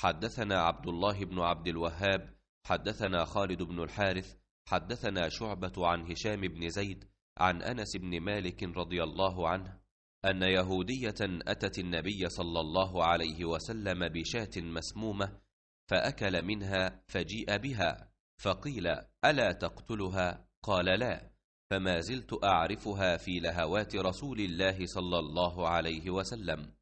حدثنا عبد الله بن عبد الوهاب حدثنا خالد بن الحارث حدثنا شعبة عن هشام بن زيد عن أنس بن مالك رضي الله عنه أن يهودية أتت النبي صلى الله عليه وسلم بشاة مسمومة فأكل منها فجيء بها فقيل ألا تقتلها قال لا فما زلت أعرفها في لهوات رسول الله صلى الله عليه وسلم